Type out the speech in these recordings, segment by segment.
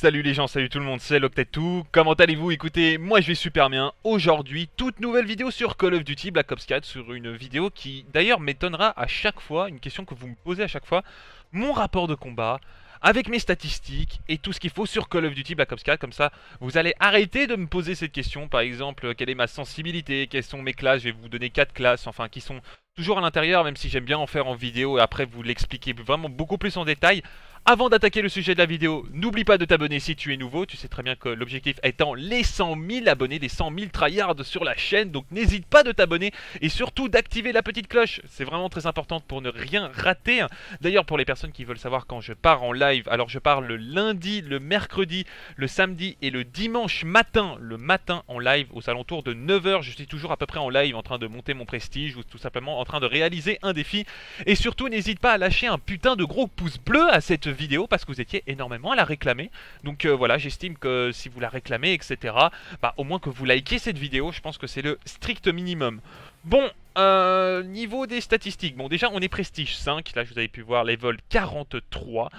Salut les gens, salut tout le monde, c'est Loctetou, comment allez-vous Écoutez, moi je vais super bien, aujourd'hui, toute nouvelle vidéo sur Call of Duty Black Ops 4, sur une vidéo qui d'ailleurs m'étonnera à chaque fois, une question que vous me posez à chaque fois, mon rapport de combat, avec mes statistiques et tout ce qu'il faut sur Call of Duty Black Ops 4. Comme ça, vous allez arrêter de me poser cette question. Par exemple, quelle est ma sensibilité Quelles sont mes classes Je vais vous donner 4 classes, enfin, qui sont toujours à l'intérieur, même si j'aime bien en faire en vidéo et après vous l'expliquer vraiment beaucoup plus en détail avant d'attaquer le sujet de la vidéo, n'oublie pas de t'abonner si tu es nouveau. Tu sais très bien que l'objectif étant les 100 000 abonnés, les 100 000 tryhards sur la chaîne. Donc n'hésite pas de t'abonner et surtout d'activer la petite cloche. C'est vraiment très important pour ne rien rater. Hein. D'ailleurs, pour les personnes qui veulent savoir quand je pars en live, alors je pars le lundi, le mercredi, le samedi et le dimanche matin. Le matin en live aux alentours de 9h. Je suis toujours à peu près en live en train de monter mon prestige ou tout simplement en train de réaliser un défi. Et surtout, n'hésite pas à lâcher un putain de gros pouce bleu à cette vidéo vidéo parce que vous étiez énormément à la réclamer. Donc euh, voilà, j'estime que si vous la réclamez, etc., bah, au moins que vous likez cette vidéo, je pense que c'est le strict minimum. Bon, euh, niveau des statistiques, bon déjà on est prestige 5, là je vous avez pu voir level 43.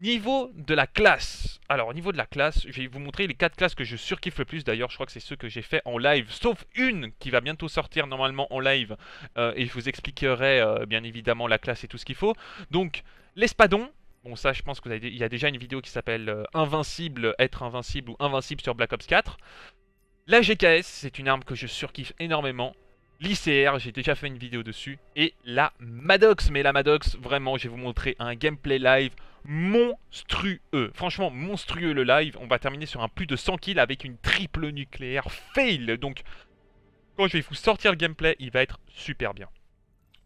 Niveau de la classe, alors au niveau de la classe, je vais vous montrer les 4 classes que je surkiffe le plus d'ailleurs, je crois que c'est ceux que j'ai fait en live, sauf une qui va bientôt sortir normalement en live, euh, et je vous expliquerai bien évidemment la classe et tout ce qu'il faut. Donc, l'espadon, Bon, ça, je pense qu'il y a déjà une vidéo qui s'appelle euh, Invincible, être invincible ou invincible sur Black Ops 4. La GKS, c'est une arme que je surkiffe énormément. L'ICR, j'ai déjà fait une vidéo dessus. Et la Maddox, mais la Maddox, vraiment, je vais vous montrer un gameplay live monstrueux. Franchement, monstrueux le live. On va terminer sur un plus de 100 kills avec une triple nucléaire fail. Donc, quand je vais vous sortir le gameplay, il va être super bien.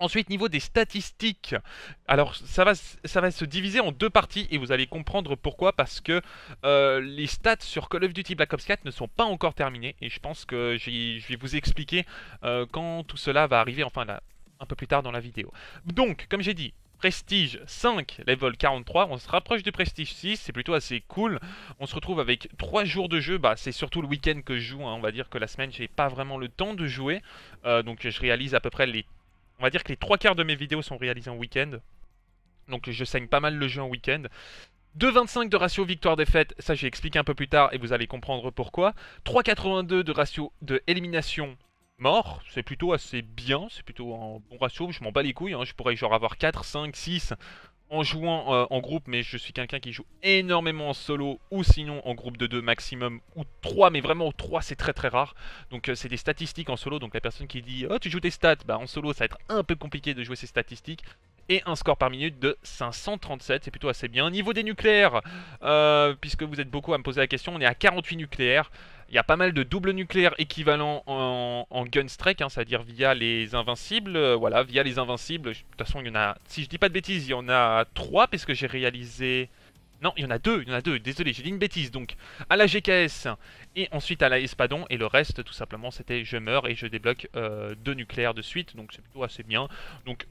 Ensuite, niveau des statistiques, alors ça va, ça va se diviser en deux parties et vous allez comprendre pourquoi parce que euh, les stats sur Call of Duty Black Ops 4 ne sont pas encore terminées et je pense que je vais vous expliquer euh, quand tout cela va arriver, enfin là, un peu plus tard dans la vidéo. Donc, comme j'ai dit, Prestige 5, level 43, on se rapproche du Prestige 6, c'est plutôt assez cool. On se retrouve avec 3 jours de jeu, bah, c'est surtout le week-end que je joue, hein. on va dire que la semaine j'ai pas vraiment le temps de jouer. Euh, donc je réalise à peu près les on va dire que les trois quarts de mes vidéos sont réalisées en week-end. Donc je saigne pas mal le jeu en week-end. 2,25 de ratio victoire-défaite, ça j'ai expliqué un peu plus tard et vous allez comprendre pourquoi. 3,82 de ratio de élimination mort, c'est plutôt assez bien, c'est plutôt un bon ratio, je m'en bats les couilles, hein. je pourrais genre avoir 4, 5, 6 en jouant euh, en groupe, mais je suis quelqu'un qui joue énormément en solo ou sinon en groupe de 2 maximum ou 3, mais vraiment 3 c'est très très rare. Donc euh, c'est des statistiques en solo, donc la personne qui dit « Oh tu joues des stats », bah en solo ça va être un peu compliqué de jouer ces statistiques et un score par minute de 537, c'est plutôt assez bien. niveau des nucléaires, euh, puisque vous êtes beaucoup à me poser la question, on est à 48 nucléaires. Il y a pas mal de doubles nucléaires équivalents en, gun strike hein, c'est-à-dire via les invincibles. Euh, voilà, via les invincibles. De toute façon, il y en a, si je dis pas de bêtises, il y en a 3 puisque j'ai réalisé... Non, il y en a deux, il y en a deux, désolé, j'ai dit une bêtise. Donc, à la GKS et ensuite à la Espadon. Et le reste, tout simplement, c'était je meurs et je débloque 2 euh, deux nucléaires de suite. Donc, c'est plutôt assez bien. Donc,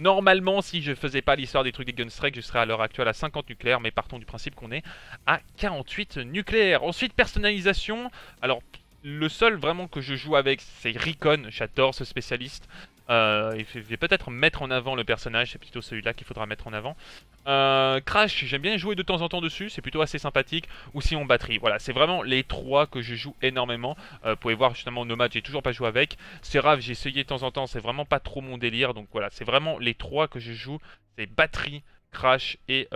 Normalement, si je faisais pas l'histoire des trucs des Gunstrike, je serais à l'heure actuelle à 50 nucléaires, mais partons du principe qu'on est à 48 nucléaires. Ensuite, personnalisation. Alors, le seul vraiment que je joue avec, c'est Recon. J'adore ce spécialiste. Euh, je vais peut-être mettre en avant le personnage, c'est plutôt celui-là qu'il faudra mettre en avant. Euh, Crash, j'aime bien jouer de temps en temps dessus, c'est plutôt assez sympathique. Ou si on batterie, voilà, c'est vraiment les trois que je joue énormément. Euh, vous pouvez voir justement Nomad, j'ai toujours pas joué avec. Seraph, j'ai essayé de temps en temps, c'est vraiment pas trop mon délire. Donc voilà, c'est vraiment les trois que je joue, c'est batterie, Crash et,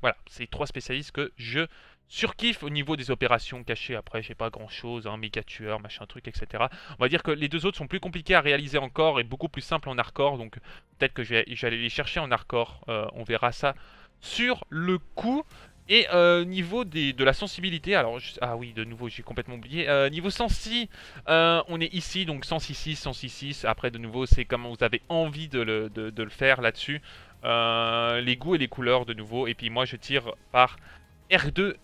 voilà, c'est trois spécialistes que je surkiffe au niveau des opérations cachées. Après, j'ai pas grand chose, Un hein, méga tueur, machin truc, etc. On va dire que les deux autres sont plus compliqués à réaliser encore et beaucoup plus simples en hardcore. Donc, peut-être que j'allais les chercher en hardcore. Euh, on verra ça sur le coup. Et euh, niveau des, de la sensibilité, alors, ah oui, de nouveau, j'ai complètement oublié. Euh, niveau sensi, euh, on est ici, donc 106.6, 106.6. Après, de nouveau, c'est comment vous avez envie de le, de le faire là-dessus. les goûts et les couleurs, de nouveau. Et puis moi, je tire par R2,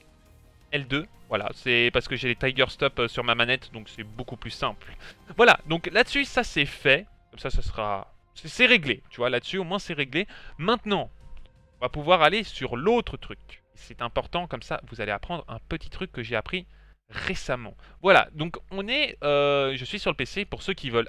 L2. Voilà, c'est parce que j'ai les Tiger Stop sur ma manette, donc c'est beaucoup plus simple. Voilà, donc là-dessus, ça c'est fait. Comme ça, ça sera... C'est réglé, tu vois, là-dessus, au moins c'est réglé. Maintenant, on va pouvoir aller sur l'autre truc c'est important, comme ça vous allez apprendre un petit truc que j'ai appris récemment. Voilà, donc on est, euh, je suis sur le PC, pour ceux qui veulent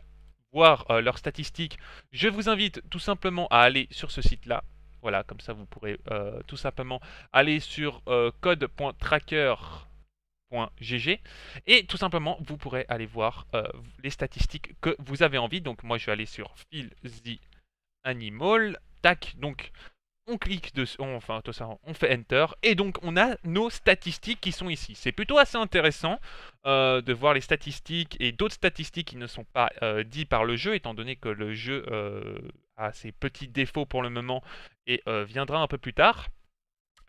voir euh, leurs statistiques, je vous invite tout simplement à aller sur ce site-là. Voilà, comme ça vous pourrez euh, tout simplement aller sur code.tracker.gg et tout simplement vous pourrez aller voir les statistiques que vous avez envie. Donc moi je vais aller sur Phil the Animal, tac, donc on clique dessus, enfin on fait Enter, et donc on a nos statistiques qui sont ici. C'est plutôt assez intéressant euh, de voir les statistiques et d'autres statistiques qui ne sont pas euh, dites par le jeu, étant donné que le jeu euh, a ses petits défauts pour le moment et viendra un peu plus tard.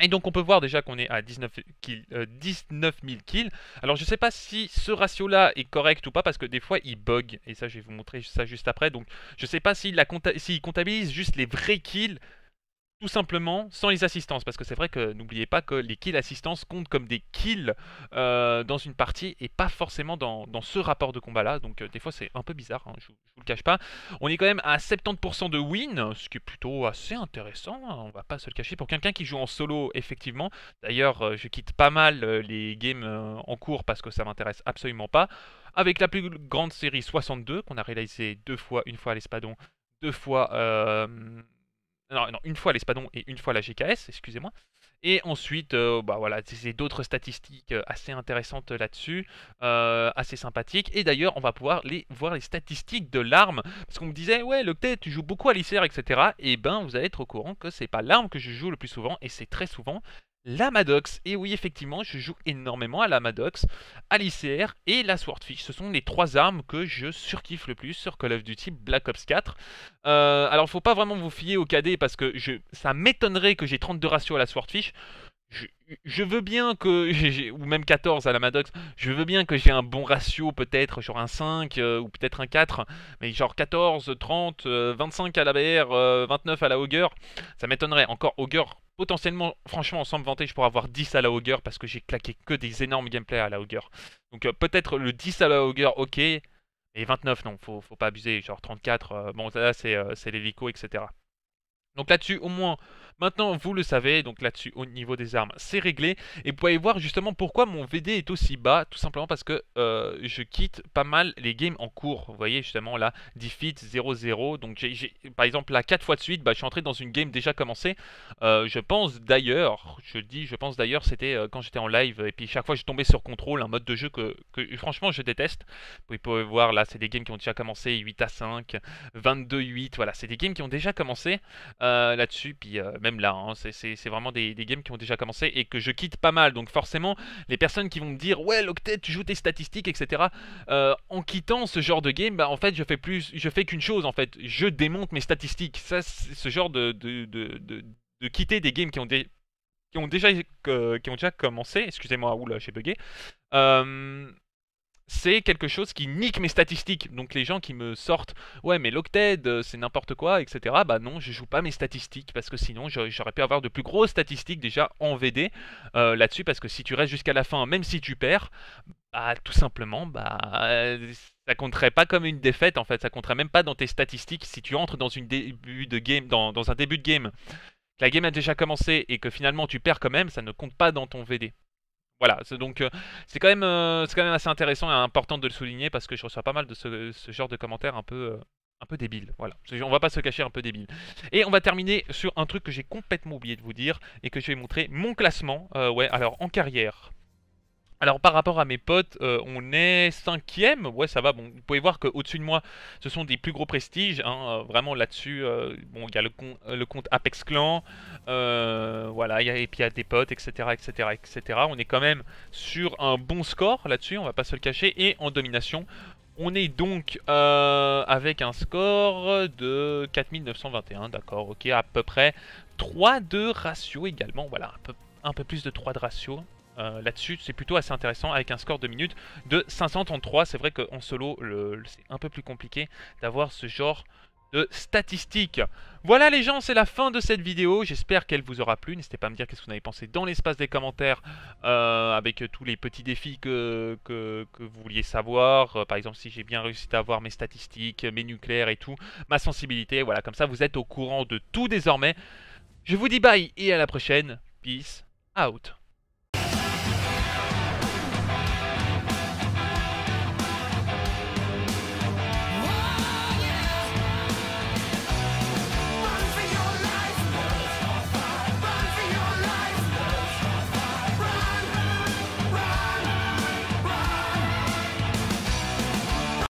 Et donc on peut voir déjà qu'on est à 19, 000 kills. Alors je ne sais pas si ce ratio-là est correct ou pas parce que des fois il bug. Et ça je vais vous montrer ça juste après. Donc je ne sais pas s'il comptabilise juste les vrais kills tout simplement sans les assistances, parce que c'est vrai que n'oubliez pas que les kills assistances comptent comme des kills euh, dans une partie et pas forcément dans, ce rapport de combat là, donc euh, des fois c'est un peu bizarre, hein, je, je, vous le cache pas. On est quand même à 70% de win, ce qui est plutôt assez intéressant, hein. on va pas se le cacher, pour quelqu'un qui joue en solo effectivement, d'ailleurs euh, je quitte pas mal les games en cours parce que ça m'intéresse absolument pas, avec la plus grande série 62 qu'on a réalisé deux fois, une fois à l'Espadon, deux fois non, non, une fois l'Espadon et une fois la GKS, excusez-moi. Et ensuite, euh, bah voilà, c'est d'autres statistiques euh, assez intéressantes là-dessus, euh, assez sympathiques. Et d'ailleurs, on va pouvoir les, voir les statistiques de l'arme. Parce qu'on me disait, ouais, Loctet, tu joues beaucoup à l'ICR, etc. Et eh ben, vous allez être au courant que c'est pas l'arme que je joue le plus souvent, et c'est très souvent L'Amadox, Et oui, effectivement, je joue énormément à la Madox, à l'ICR et la Swordfish. Ce sont les trois armes que je surkiffe le plus sur Call of Duty Black Ops 4. Euh, alors, faut pas vraiment vous fier au KD parce que je, ça m'étonnerait que j'ai 32 ratios à la Swordfish. Je, veux bien que, ou même 14 à la Madox, je veux bien que j'ai un bon ratio peut-être, genre un 5 euh, ou peut-être un 4, mais genre 14, 30, 25 à la BR, 29 euh, à la Augur, ça m'étonnerait. Encore Augur, Potentiellement, franchement, ensemble vanté, je pourrais avoir 10 à la hogger parce que j'ai claqué que des énormes gameplays à la Hogger. Donc euh, peut-être le 10 à la hogger ok. Et 29, non, faut, pas abuser. Genre 34, euh, bon, là, c'est euh, l'hélico, etc. Donc là-dessus, au moins, maintenant, vous le savez, donc là-dessus, au niveau des armes, c'est réglé. Et vous pouvez voir justement pourquoi mon VD est aussi bas, tout simplement parce que euh, je quitte pas mal les games en cours. Vous voyez, justement, là, defeat 0-0. Donc, par exemple, là, 4 fois de suite, bah, je suis entré dans une game déjà commencée. Euh, je pense d'ailleurs, je dis, je pense d'ailleurs, c'était euh, quand j'étais en live, et puis chaque fois, je tombais sur contrôle, un mode de jeu que, franchement, je déteste. Vous pouvez voir, là, c'est des games qui ont déjà commencé, 8 à 5, 22-8, voilà, c'est des games qui ont déjà commencé. Euh, là-dessus. Puis euh, même là, hein, c'est vraiment des, des, games qui ont déjà commencé et que je quitte pas mal. Donc forcément, les personnes qui vont me dire ouais, Loctet, tu joues tes statistiques, etc. Euh, en quittant ce genre de game, bah, en fait, je fais plus, je fais qu'une chose en fait, je démonte mes statistiques. Ça, ce genre de de, quitter des games qui ont qui ont déjà qui ont déjà commencé. Excusez-moi, là j'ai bugué. Euh, c'est quelque chose qui nique mes statistiques. Donc les gens qui me sortent, ouais mais l'octet euh, c'est n'importe quoi, etc. Bah non, je joue pas mes statistiques parce que sinon j'aurais pu avoir de plus grosses statistiques déjà en VD euh, là-dessus parce que si tu restes jusqu'à la fin, même si tu perds, bah tout simplement, bah ça compterait pas comme une défaite en fait, ça compterait même pas dans tes statistiques si tu entres dans une début de game, dans un début de game. La game a déjà commencé et que finalement tu perds quand même, ça ne compte pas dans ton VD voilà, donc euh, c'est quand même euh, quand même assez intéressant et important de le souligner parce que je reçois pas mal de ce, genre de commentaires un peu euh, un peu débile. Voilà, on va pas se cacher un peu débile. Et on va terminer sur un truc que j'ai complètement oublié de vous dire et que je vais montrer mon classement. ouais, alors en carrière, alors par rapport à mes potes, euh, on est cinquième, ouais ça va, bon vous pouvez voir qu'au-dessus de moi ce sont des plus gros prestiges, hein. euh, vraiment là-dessus, euh, bon il y a le, compte Apex Clan, voilà, et puis il y a des potes, etc, etc, etc, on est quand même sur un bon score là-dessus, on va pas se le cacher, et en domination, on est donc avec un score de 4921, d'accord, ok, à peu près 3 de ratio également, voilà, un peu, un peu plus de 3 de ratio, euh, là-dessus. C'est plutôt assez intéressant avec un score de minutes de 533. C'est vrai qu'en solo, c'est un peu plus compliqué d'avoir ce genre de statistiques. Voilà les gens, c'est la fin de cette vidéo, j'espère qu'elle vous aura plu, n'hésitez pas à me dire qu'est-ce que vous en avez pensé dans l'espace des commentaires euh, avec euh, tous les petits défis que, vous vouliez savoir, par exemple si j'ai bien réussi à avoir mes statistiques, mes nucléaires et tout, ma sensibilité, voilà comme ça vous êtes au courant de tout désormais. Je vous dis bye et à la prochaine, peace out.